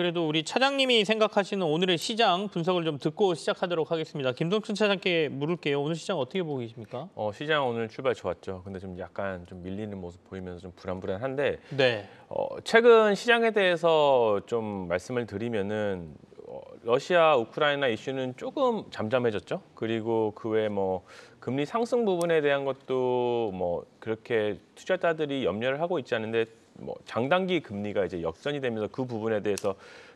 그래도 우리 차장님이 생각하시는 오늘의 시장 분석을 좀 듣고 시작하도록 하겠습니다. 김동춘 차장께 물을게요. 오늘 시장 어떻게 보고 계십니까? 어, 시장 오늘 출발 좋았죠. 근데 좀 약간 좀 밀리는 모습 보이면서 좀 불안불안한데 네. 어, 최근 시장에 대해서 좀 말씀을 드리면은 어, 러시아 우크라이나 이슈는 조금 잠잠해졌죠. 그리고 그 외에 뭐 금리 상승 부분에 대한 것도 뭐 그렇게 투자자들이 염려를 하고 있지 않은데 뭐 장단기 금리가 이제 역전이 되면서 그 부분에 대해서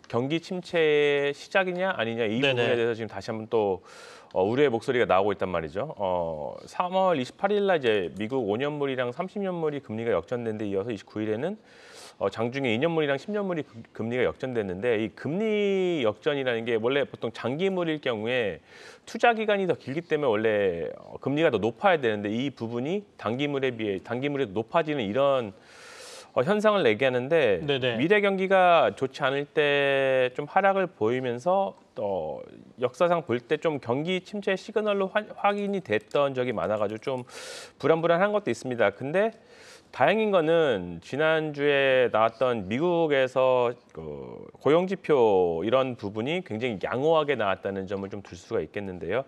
경기 침체의 시작이냐 아니냐 이 네네. 부분에 대해서 지금 다시 한번 또 어, 우려의 목소리가 나오고 있단 말이죠. 어, 3월 28일 날 이제 미국 5년물이랑 30년물이 금리가 역전된 데 이어서 29일에는 어, 장중에 2년물이랑 10년물이 금리가 역전됐는데 이 금리 역전이라는 게 원래 보통 장기물일 경우에 투자 기간이 더 길기 때문에 원래 어, 금리가 더 높아야 되는데 이 부분이 단기물에 비해 단기물에 높아지는 이런 어, 현상을 내기하는데 미래 경기가 좋지 않을 때 좀 하락을 보이면서 또 어, 역사상 볼 때 좀 경기 침체 시그널로 화, 확인이 됐던 적이 많아가지고 좀 불안불안한 것도 있습니다. 근데 다행인 거는 지난주에 나왔던 미국에서 그 고용지표 이런 부분이 굉장히 양호하게 나왔다는 점을 좀 들 수가 있겠는데요.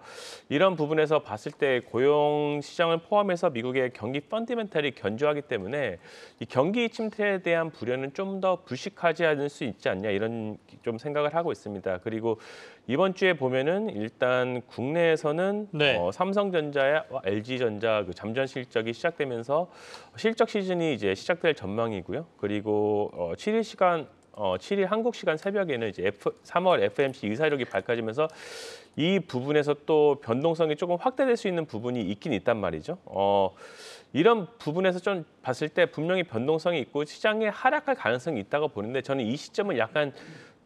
이런 부분에서 봤을 때 고용 시장을 포함해서 미국의 경기 펀디멘탈이 견조하기 때문에 이 경기 침체에 대한 불현은 좀 더 불식하지 않을 수 있지 않냐 이런 좀 생각을 하고 있습니다. 그리고 이번 주에 보면은 일단 국내에서는 네. 어, 삼성전자와 LG전자 그 잠전 실적이 시작되면서 실적 시즌이 이제 시작될 전망이고요. 그리고 어, 7일 시간 어, 7일 한국 시간 새벽에는 이제 F, 3월 FMC 의사록이 밝혀지면서 이 부분에서 또 변동성이 조금 확대될 수 있는 부분이 있긴 있단 말이죠. 어, 이런 부분에서 좀 봤을 때 분명히 변동성이 있고 시장에 하락할 가능성이 있다고 보는데 저는 이 시점은 약간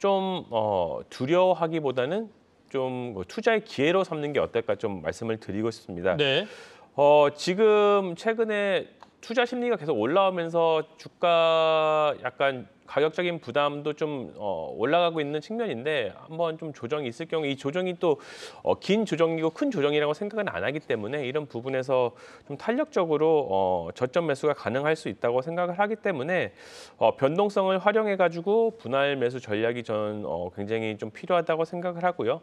좀 어, 두려워하기보다는 좀 뭐 투자의 기회로 삼는 게 어떨까 좀 말씀을 드리고 싶습니다. 네. 어, 지금 최근에 투자 심리가 계속 올라오면서 주가 약간 가격적인 부담도 좀 어, 올라가고 있는 측면인데 한번 좀 조정이 있을 경우 이 조정이 또긴 어, 조정이고 큰 조정이라고 생각은 안 하기 때문에 이런 부분에서 좀 탄력적으로 어, 저점 매수가 가능할 수 있다고 생각을 하기 때문에 어, 변동성을 활용해 가지고 분할 매수 전략이 전 어, 굉장히 좀 필요하다고 생각을 하고요.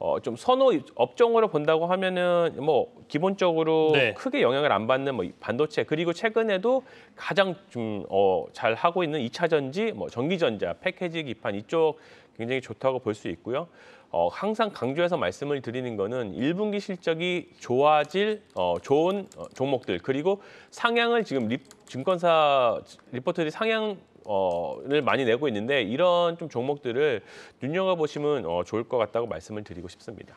어, 좀 선호 업종으로 본다고 하면은 뭐 기본적으로 네. 크게 영향을 안 받는 뭐 반도체 그리고 최근에도 가장 좀잘 어, 하고 있는 이차전지 뭐 전기전자, 패키지 기판 이쪽 굉장히 좋다고 볼 수 있고요. 어, 항상 강조해서 말씀을 드리는 것은 1분기 실적이 좋아질 어, 좋은 어, 종목들 그리고 상향을 지금 리, 증권사 리포터들이 상향 어 많이 내고 있는데 이런 좀 종목들을 눈여겨보시면 어, 좋을 것 같다고 말씀을 드리고 싶습니다.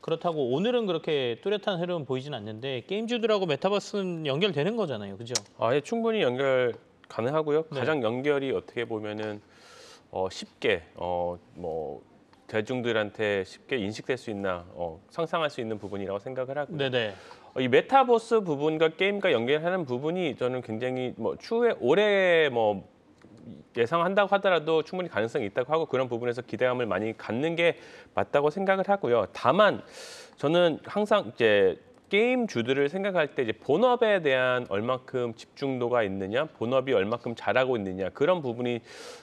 그렇다고 오늘은 그렇게 뚜렷한 흐름은 보이진 않는데 게임주들하고 메타버스는 연결되는 거잖아요, 그죠? 아, 예, 충분히 연결 가능하고요. 네. 가장 연결이 어떻게 보면은 어, 쉽게 어, 뭐 대중들한테 쉽게 인식될 수 있나 어, 상상할 수 있는 부분이라고 생각을 하고요. 네네. 네. 어, 이 메타버스 부분과 게임과 연결하는 부분이 저는 굉장히 뭐 추후에 올해 뭐 예상한다고 하더라도 충분히 가능성이 있다고 하고 그런 부분에서 기대감을 많이 갖는 게 맞다고 생각을 하고요. 다만 저는 항상 이제 게임주들을 생각할 때 이제 본업에 대한 얼만큼 집중도가 있느냐, 본업이 얼만큼 잘하고 있느냐 그런 부분이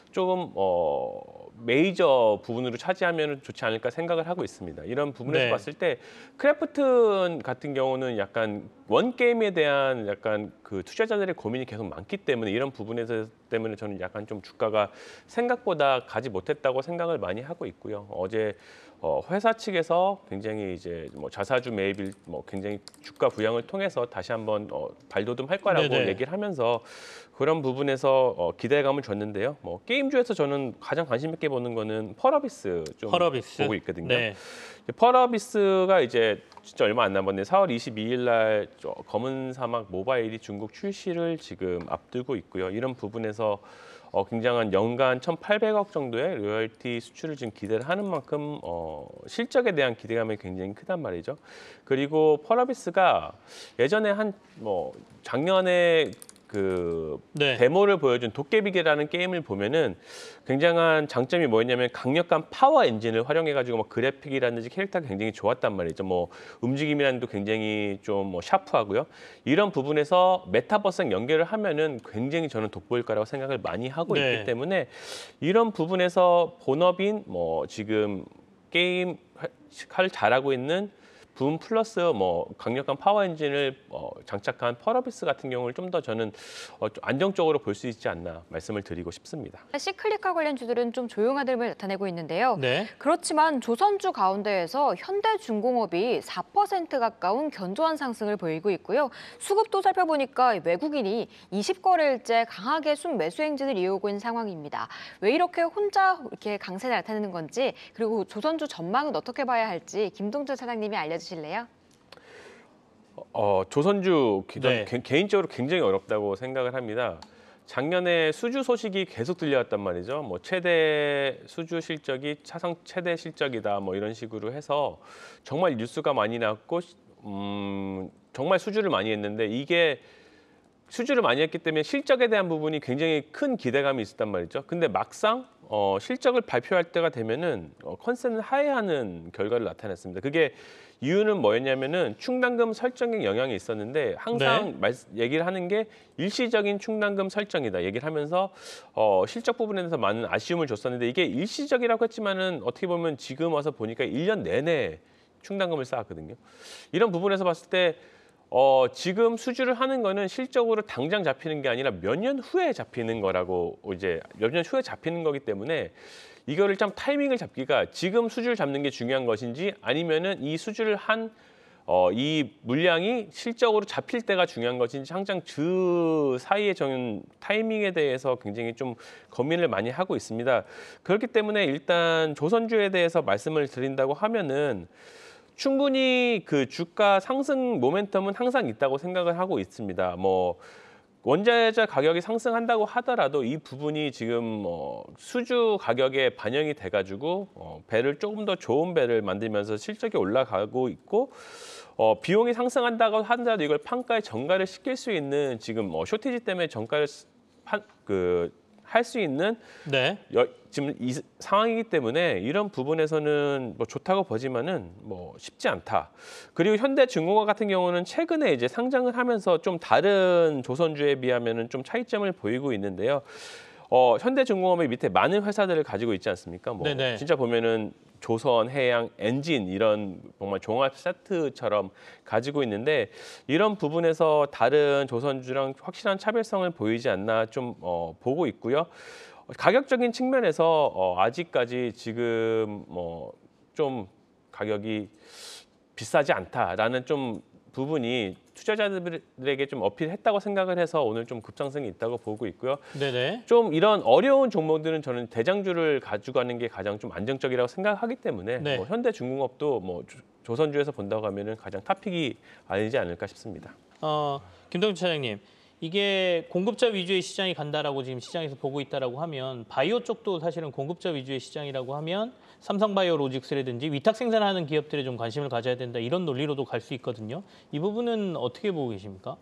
조금 어 메이저 부분으로 차지하면 좋지 않을까 생각을 하고 있습니다. 이런 부분에서 네. 봤을 때 크래프트 같은 경우는 약간 원 게임에 대한 약간 그 투자자들의 고민이 계속 많기 때문에 이런 부분에서 때문에 저는 약간 좀 주가가 생각보다 가지 못했다고 생각을 많이 하고 있고요. 어제 어, 회사 측에서 굉장히 이제 뭐 자사주 매입일 뭐 굉장히 주가 부양을 통해서 다시 한번 어, 발돋움할 거라고 네네. 얘기를 하면서 그런 부분에서 어, 기대감을 줬는데요. 뭐 게임주에서 저는 가장 관심 있게 보는 거는 펄어비스 좀 펄어비스? 보고 있거든요. 네. 펄어비스가 이제 진짜 얼마 안 남았네. 4월 22일 날 검은 사막 모바일이 중국 출시를 지금 앞두고 있고요. 이런 부분에서 어, 굉장한 연간 1,800억 정도의 로열티 수출을 지금 기대를 하는 만큼 어, 실적에 대한 기대감이 굉장히 크단 말이죠. 그리고 펄라비스가 예전에 한 뭐 작년에 그 네. 데모를 보여준 도깨비계라는 게임을 보면은 굉장한 장점이 뭐였냐면 강력한 파워 엔진을 활용해가지고 뭐 그래픽이라든지 캐릭터가 굉장히 좋았단 말이죠. 뭐 움직임이라는도 굉장히 좀 뭐 샤프하고요. 이런 부분에서 메타버스랑 연결을 하면은 굉장히 저는 돋보일 거라고 생각을 많이 하고 네. 있기 때문에 이런 부분에서 본업인 뭐 지금 게임 할 잘하고 있는 붐 플러스 뭐 강력한 파워 엔진을 어, 장착한 펄어비스 같은 경우를 좀 더 저는 어, 좀 안정적으로 볼 수 있지 않나 말씀을 드리고 싶습니다. c 클리카 관련 주들은 좀 조용하됨을 나타내고 있는데요. 네. 그렇지만 조선주 가운데에서 현대중공업이 4% 가까운 견조한 상승을 보이고 있고요. 수급도 살펴보니까 외국인이 20거래일째 강하게 순매수 행진을 이어오고 있는 상황입니다. 왜 이렇게 혼자 이렇게 강세를 나타내는 건지 그리고 조선주 전망은 어떻게 봐야 할지 김동철 사장님이 알려주셨습니다. 주실래요? 어, 조선주 기도, 네. 개인적으로 굉장히 어렵다고 생각을 합니다. 작년에 수주 소식이 계속 들려왔단 말이죠. 뭐 최대 수주 실적이 차상 최대 실적이다 뭐 이런 식으로 해서 정말 뉴스가 많이 났고 음, 정말 수주를 많이 했는데 이게 수주를 많이 했기 때문에 실적에 대한 부분이 굉장히 큰 기대감이 있었단 말이죠. 근데 막상 어, 실적을 발표할 때가 되면은 어, 컨센을 하회하는 결과를 나타냈습니다. 그게 이유는 뭐였냐면은 충당금 설정액 영향이 있었는데 항상 네. 말, 얘기를 하는 게 일시적인 충당금 설정이다 얘기를 하면서 어, 실적 부분에 대해서 많은 아쉬움을 줬었는데 이게 일시적이라고 했지만은 어떻게 보면 지금 와서 보니까 1년 내내 충당금을 쌓았거든요. 이런 부분에서 봤을 때 어, 지금 수주를 하는 거는 실적으로 당장 잡히는 게 아니라 몇 년 후에 잡히는 거라고 이제 몇 년 후에 잡히는 거기 때문에 이거를 참 타이밍을 잡기가 지금 수주를 잡는 게 중요한 것인지 아니면은 이 수주를 한 어, 이 물량이 실적으로 잡힐 때가 중요한 것인지 항상 그 사이에 정한 타이밍에 대해서 굉장히 좀 고민을 많이 하고 있습니다. 그렇기 때문에 일단 조선주에 대해서 말씀을 드린다고 하면은 충분히 그 주가 상승 모멘텀은 항상 있다고 생각을 하고 있습니다. 뭐 원자재 가격이 상승한다고 하더라도 이 부분이 지금 어, 수주 가격에 반영이 돼가지고 어, 배를 조금 더 좋은 배를 만들면서 실적이 올라가고 있고 어, 비용이 상승한다고 하더라도 이걸 판가에 전가를 시킬 수 있는 지금 어, 쇼티지 때문에 전가를 파, 그 할수 있는 네. 여, 지금 이 상황이기 때문에 이런 부분에서는 뭐 좋다고 보지만은 뭐 쉽지 않다. 그리고 현대중공업 같은 경우는 최근에 이제 상장을 하면서 좀 다른 조선주에 비하면은 좀 차이점을 보이고 있는데요. 어, 현대중공업의 밑에 많은 회사들을 가지고 있지 않습니까? 뭐 네네. 진짜 보면은 조선, 해양, 엔진 이런 정말 종합 세트처럼 가지고 있는데 이런 부분에서 다른 조선주랑 확실한 차별성을 보이지 않나 좀 어, 보고 있고요. 가격적인 측면에서 어, 아직까지 지금 뭐 좀 가격이 비싸지 않다라는 좀 부분이 투자자들에게 좀 어필했다고 생각을 해서 오늘 좀 급상승이 있다고 보고 있고요. 네네. 좀 이런 어려운 종목들은 저는 대장주를 가져가는 게 가장 좀 안정적이라고 생각하기 때문에 네. 뭐 현대중공업도 뭐 조선주에서 본다고 하면 가장 탑픽이 아니지 않을까 싶습니다. 어, 김동준 차장님. 이게 공급자 위주의 시장이 간다라고 지금 시장에서 보고 있다라고 하면 바이오 쪽도 사실은 공급자 위주의 시장이라고 하면 삼성바이오 로직스라든지 위탁 생산하는 기업들에 좀 관심을 가져야 된다 이런 논리로도 갈 수 있거든요. 이 부분은 어떻게 보고 계십니까?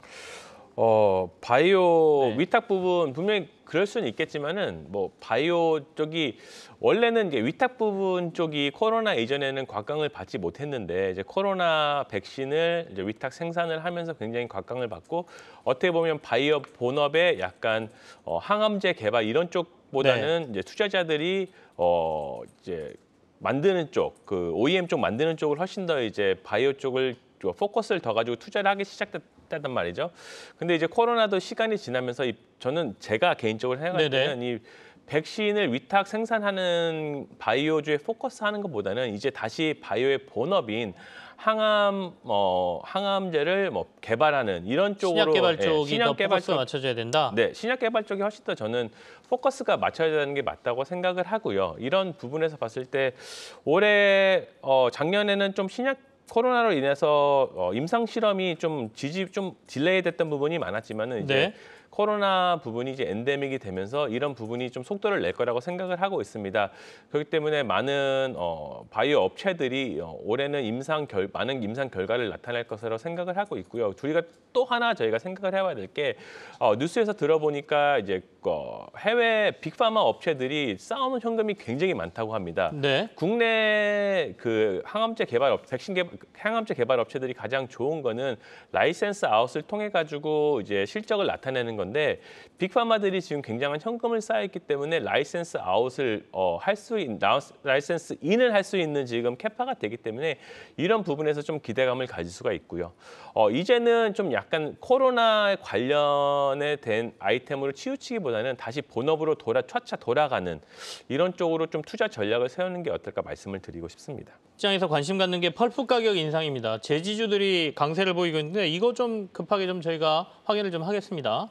어 바이오 네. 위탁 부분 분명히 그럴 수는 있겠지만은 뭐 바이오 쪽이 원래는 이제 위탁 부분 쪽이 코로나 이전에는 곽강을 받지 못했는데 이제 코로나 백신을 이제 위탁 생산을 하면서 굉장히 곽강을 받고 어떻게 보면 바이오 본업에 약간 어, 항암제 개발 이런 쪽보다는 네. 이제 투자자들이 어 이제 만드는 쪽, 그 OEM 쪽 만드는 쪽을 훨씬 더 이제 바이오 쪽을 포커스를 더 가지고 투자를 하기 시작됐 했단 말이죠. 근데 이제 코로나도 시간이 지나면서 이, 저는 제가 개인적으로 생각할 때는 이 백신을 위탁 생산하는 바이오주에 포커스하는 것보다는 이제 다시 바이오의 본업인 항암 어 항암제를 뭐 개발하는 이런 쪽으로 신약 개발 예, 쪽이 예, 신약 개발 포커맞춰져야 된다. 네, 신약 개발 쪽이 훨씬 더 저는 포커스가 맞춰야 되는 게 맞다고 생각을 하고요. 이런 부분에서 봤을 때 올해 어 작년에는 좀 신약 코로나로 인해서 어, 임상 실험이 좀 지지 좀 딜레이 됐던 부분이 많았지만은 이제 네. 코로나 부분이 이제 엔데믹이 되면서 이런 부분이 좀 속도를 낼 거라고 생각을 하고 있습니다. 그렇기 때문에 많은 어, 바이오 업체들이 어, 올해는 임상 결, 많은 임상 결과를 나타낼 것으로 생각을 하고 있고요. 둘이가 또 하나 저희가 생각을 해봐야 될게 어, 뉴스에서 들어보니까 이제 어, 해외 빅파마 업체들이 싸우는 현금이 굉장히 많다고 합니다. 네. 국내 그 항암제 개발 업 백신 개발 항암제 개발 업체들이 가장 좋은 거는 라이센스 아웃을 통해 가지고 이제 실적을 나타내는 건데 빅파마들이 지금 굉장한 현금을 쌓있기 때문에 라이센스 아웃을 어, 할수 라이센스 인을 할 수 있는 지금 캐파가 되기 때문에 이런 부분에서 좀 기대감을 가질 수가 있고요. 어, 이제는 좀 약간 코로나 관련에 된 아이템으로 치우치기보다는 다시 본업으로 돌아 차차 돌아가는 이런 쪽으로 좀 투자 전략을 세우는 게 어떨까 말씀을 드리고 싶습니다. 시장에서 관심 갖는 게 펄프 가격 인상입니다. 제지주들이 강세를 보이고 있는데 이거 좀 급하게 좀 저희가 확인을 좀 하겠습니다.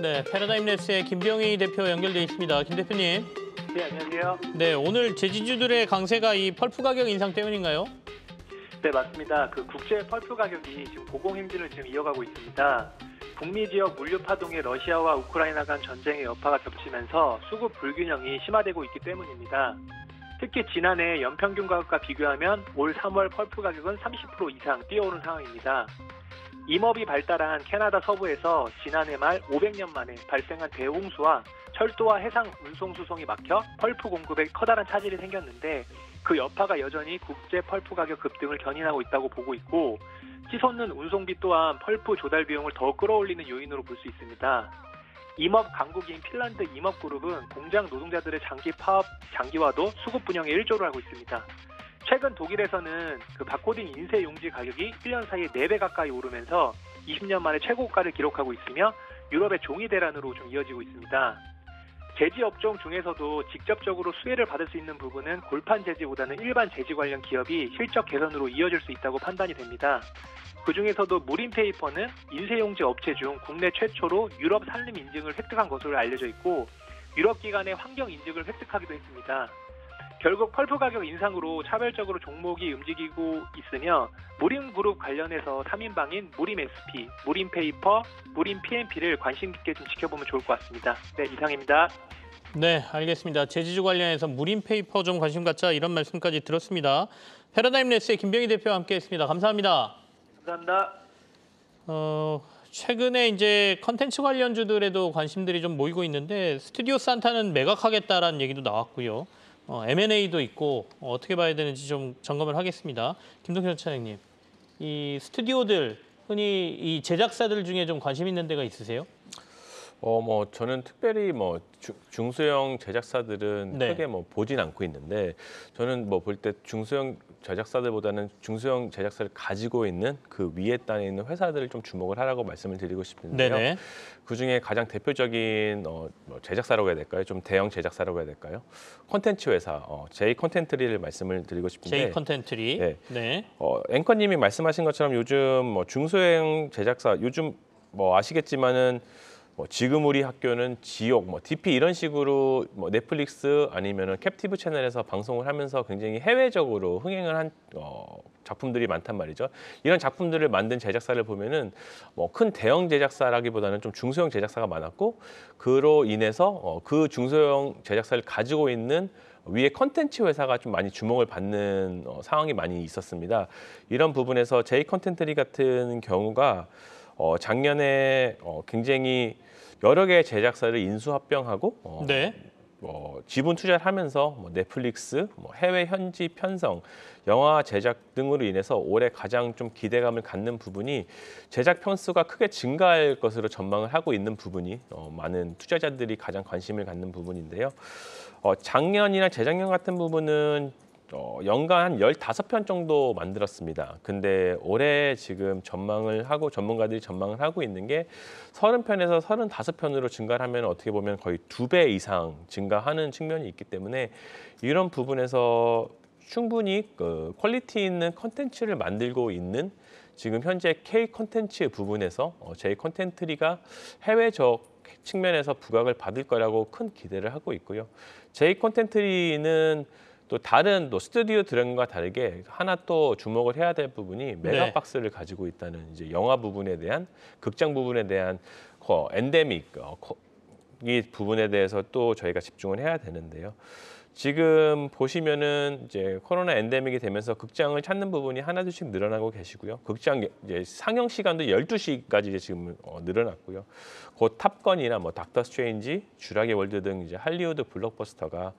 네, 패러다임 레스의 김병희 대표 연결돼 있습니다. 김 대표님. 네, 안녕하세요. 네, 오늘 제지주들의 강세가 이 펄프 가격 인상 때문인가요? 네, 맞습니다. 그 국제 펄프 가격이 지금 고공 행진을 지금 이어가고 있습니다. 북미 지역 물류 파동에 러시아와 우크라이나 간 전쟁의 여파가 겹치면서 수급 불균형이 심화되고 있기 때문입니다. 특히 지난해 연평균 가격과 비교하면 올 3월 펄프 가격은 30% 이상 뛰어오른 상황입니다. 임업이 발달한 캐나다 서부에서 지난해 말 500년 만에 발생한 대홍수와 철도와 해상 운송 수송이 막혀 펄프 공급에 커다란 차질이 생겼는데 그 여파가 여전히 국제 펄프 가격 급등을 견인하고 있다고 보고 있고 치솟는 운송비 또한 펄프 조달 비용을 더 끌어올리는 요인으로 볼 수 있습니다. 임업 강국인 핀란드 임업그룹은 공장 노동자들의 장기 파업 장기화도 수급 분양에 일조를 하고 있습니다. 최근 독일에서는 그 바코딩 인쇄 용지 가격이 1년 사이에 4배 가까이 오르면서 20년 만에 최고가를 기록하고 있으며 유럽의 종이 대란으로 좀 이어지고 있습니다. 제지 업종 중에서도 직접적으로 수혜를 받을 수 있는 부분은 골판 제지보다는 일반 제지 관련 기업이 실적 개선으로 이어질 수 있다고 판단이 됩니다. 그 중에서도 무림페이퍼는 인쇄용지 업체 중 국내 최초로 유럽 산림 인증을 획득한 것으로 알려져 있고 유럽 기관의 환경 인증을 획득하기도 했습니다. 결국 펄프 가격 인상으로 차별적으로 종목이 움직이고 있으며 무림그룹 관련해서 3인방인 무림SP, 무림페이퍼, 무림PNP를 관심 있게 좀 지켜보면 좋을 것 같습니다. 네, 이상입니다. 네, 알겠습니다. 제지주 관련해서 무림페이퍼 좀 관심 갖자 이런 말씀까지 들었습니다. 패러다임 레스의 김병희 대표와 함께했습니다. 감사합니다. 감사합니다. 어, 최근에 이제 컨텐츠 관련주들에도 관심들이 좀 모이고 있는데 스튜디오 산타는 매각하겠다라는 얘기도 나왔고요. 어, M&A도 있고 어, 어떻게 봐야 되는지 좀 점검을 하겠습니다. 김동현 차장님, 이 스튜디오들 흔히 이 제작사들 중에 좀 관심 있는 데가 있으세요? 어뭐 저는 특별히 뭐 주, 중소형 제작사들은 네. 크게 뭐 보진 않고 있는데 저는 뭐 볼 때 중소형 제작사들보다는 중소형 제작사를 가지고 있는 그 위에 단에 있는 회사들을 좀 주목을 하라고 말씀을 드리고 싶은데요. 그중에 가장 대표적인 어, 뭐 제작사라고 해야 될까요? 좀 대형 제작사라고 해야 될까요? 콘텐츠 회사 어, J 콘텐트리를 말씀을 드리고 싶은데 J 콘텐트리. 네. 네. 어, 앵커님이 말씀하신 것처럼 요즘 뭐 중소형 제작사 요즘 뭐 아시겠지만은 뭐 지금 우리 학교는 지옥, 뭐 DP 이런 식으로 뭐 넷플릭스 아니면 캡티브 채널에서 방송을 하면서 굉장히 해외적으로 흥행을 한 어, 작품들이 많단 말이죠. 이런 작품들을 만든 제작사를 보면은 뭐큰 대형 제작사라기보다는 좀 중소형 제작사가 많았고 그로 인해서 어, 그 중소형 제작사를 가지고 있는 위에 컨텐츠 회사가 좀 많이 주목을 받는 어, 상황이 많이 있었습니다. 이런 부분에서 제이 컨텐트리 같은 경우가 어, 작년에 어, 굉장히 여러 개의 제작사를 인수합병하고 어, 네. 뭐 지분 투자를 하면서 뭐 넷플릭스, 뭐 해외 현지 편성, 영화 제작 등으로 인해서 올해 가장 좀 기대감을 갖는 부분이 제작 편수가 크게 증가할 것으로 전망을 하고 있는 부분이 어, 많은 투자자들이 가장 관심을 갖는 부분인데요. 어, 작년이나 재작년 같은 부분은 어, 연간 한 15편 정도 만들었습니다. 근데 올해 지금 전망을 하고 전문가들이 전망을 하고 있는 게 30편에서 35편으로 증가를 하면 어떻게 보면 거의 두 배 이상 증가하는 측면이 있기 때문에 이런 부분에서 충분히 그 퀄리티 있는 컨텐츠를 만들고 있는 지금 현재 K 컨텐츠 부분에서 어, J 컨텐트리가 해외적 측면에서 부각을 받을 거라고 큰 기대를 하고 있고요. J 컨텐트리는 또 다른 또 스튜디오 드래곤과 다르게 하나 또 주목을 해야 될 부분이 메가박스를 네. 가지고 있다는 이제 영화 부분에 대한 극장 부분에 대한 코 엔데믹 어, 코, 이 부분에 대해서 또 저희가 집중을 해야 되는데요. 지금 보시면은 이제 코로나 엔데믹이 되면서 극장을 찾는 부분이 하나둘씩 늘어나고 계시고요. 극장 예, 이제 상영 시간도 12시까지 이제 지금 어, 늘어났고요. 곧 탑건이나 뭐 닥터 스트레인지, 쥬라기 월드 등 이제 할리우드 블록버스터가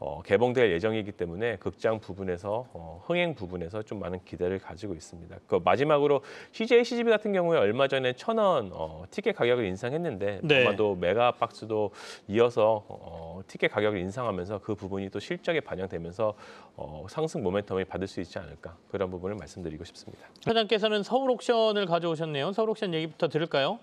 어, 개봉될 예정이기 때문에 극장 부분에서 어, 흥행 부분에서 좀 많은 기대를 가지고 있습니다. 그 마지막으로 CJ CGV 같은 경우에 얼마 전에 천원 어, 티켓 가격을 인상했는데 네. 아마도 메가박스도 이어서 어, 티켓 가격을 인상하면서 그 부분이 또 실적에 반영되면서 어, 상승 모멘텀을 받을 수 있지 않을까 그런 부분을 말씀드리고 싶습니다. 회장께서는 서울 옥션을 가져오셨네요. 서울 옥션 얘기부터 들을까요?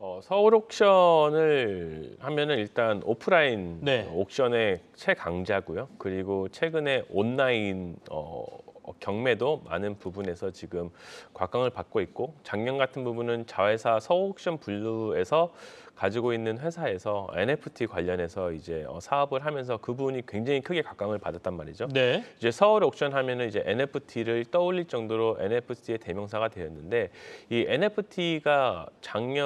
어, 서울 옥션을 하면은 일단 오프라인 네. 어, 옥션의 최강자고요. 그리고 최근에 온라인 어, 어, 경매도 많은 부분에서 지금 곽광을 받고 있고 작년 같은 부분은 자회사 서옥션 블루에서 가지고 있는 회사에서 NFT 관련해서 이제 어, 사업을 하면서 그분이 굉장히 크게 각광을 받았단 말이죠. 네. 이제 서울 옥션 하면은 이제 NFT를 떠올릴 정도로 NFT의 대명사가 되었는데 이 NFT가 작년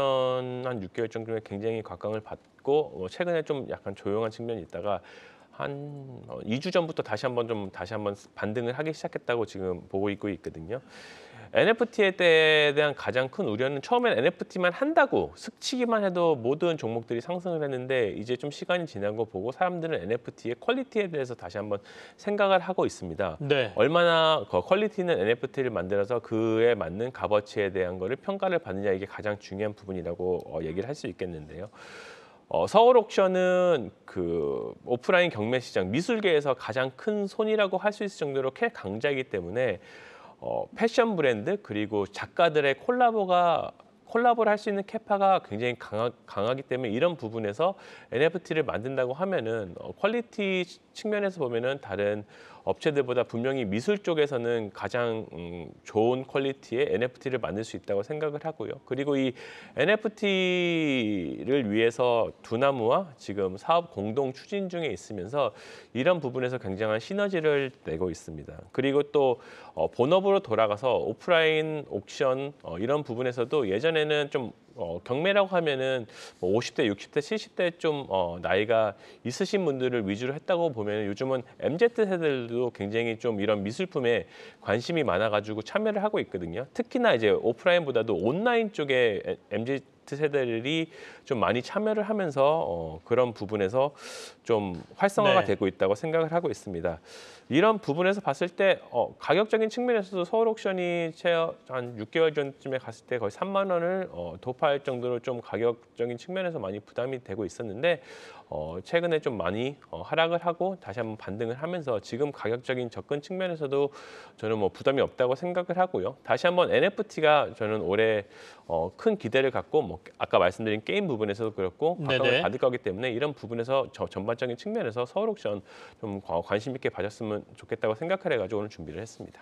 한 6개월 정도에 굉장히 각광을 받고 어, 최근에 좀 약간 조용한 측면이 있다가 한 2주 어, 전부터 다시 한번 좀 다시 한번 반등을 하기 시작했다고 지금 보고 있고 있거든요. NFT에 대한 가장 큰 우려는 처음엔 NFT만 한다고 스치기만 해도 모든 종목들이 상승을 했는데 이제 좀 시간이 지난 거 보고 사람들은 NFT의 퀄리티에 대해서 다시 한번 생각을 하고 있습니다. 네. 얼마나 그 퀄리티는 NFT를 만들어서 그에 맞는 값어치에 대한 거를 평가를 받느냐 이게 가장 중요한 부분이라고 어, 얘기를 할 수 있겠는데요. 어, 서울 옥션은 그 오프라인 경매 시장 미술계에서 가장 큰 손이라고 할 수 있을 정도로 캐 강자이기 때문에 어, 패션 브랜드 그리고 작가들의 콜라보가 콜라보를 할 수 있는 캐파가 굉장히 강하, 강하기 때문에 이런 부분에서 NFT를 만든다고 하면은 어, 퀄리티 측면에서 보면은 다른 업체들보다 분명히 미술 쪽에서는 가장 음, 좋은 퀄리티의 NFT를 만들 수 있다고 생각을 하고요. 그리고 이 NFT를 위해서 두나무와 지금 사업 공동 추진 중에 있으면서 이런 부분에서 굉장한 시너지를 내고 있습니다. 그리고 또 어, 본업으로 돌아가서 오프라인 옥션 어, 이런 부분에서도 예전에는 좀 어, 경매라고 하면은 뭐 50대, 60대, 70대 좀 어, 나이가 있으신 분들을 위주로 했다고 보면 요즘은 MZ 세대들도 굉장히 좀 이런 미술품에 관심이 많아가지고 참여를 하고 있거든요. 특히나 이제 오프라인보다도 온라인 쪽에 MZ Z 세대들이 좀 많이 참여를 하면서 어, 그런 부분에서 좀 활성화가 네. 되고 있다고 생각을 하고 있습니다. 이런 부분에서 봤을 때 어, 가격적인 측면에서도 서울 옥션이 한 6개월 전쯤에 갔을 때 거의 3만 원을 어, 도파할 정도로 좀 가격적인 측면에서 많이 부담이 되고 있었는데 어, 최근에 좀 많이 어, 하락을 하고 다시 한번 반등을 하면서 지금 가격적인 접근 측면에서도 저는 뭐 부담이 없다고 생각을 하고요. 다시 한번 NFT가 저는 올해 어, 큰 기대를 갖고 뭐 아까 말씀드린 게임 부분에서도 그렇고 각광을 받을 거기 때문에 이런 부분에서 저, 전반적인 측면에서 서울옥션 좀 관심 있게 봐줬으면 좋겠다고 생각을 해가지고 오늘 준비를 했습니다.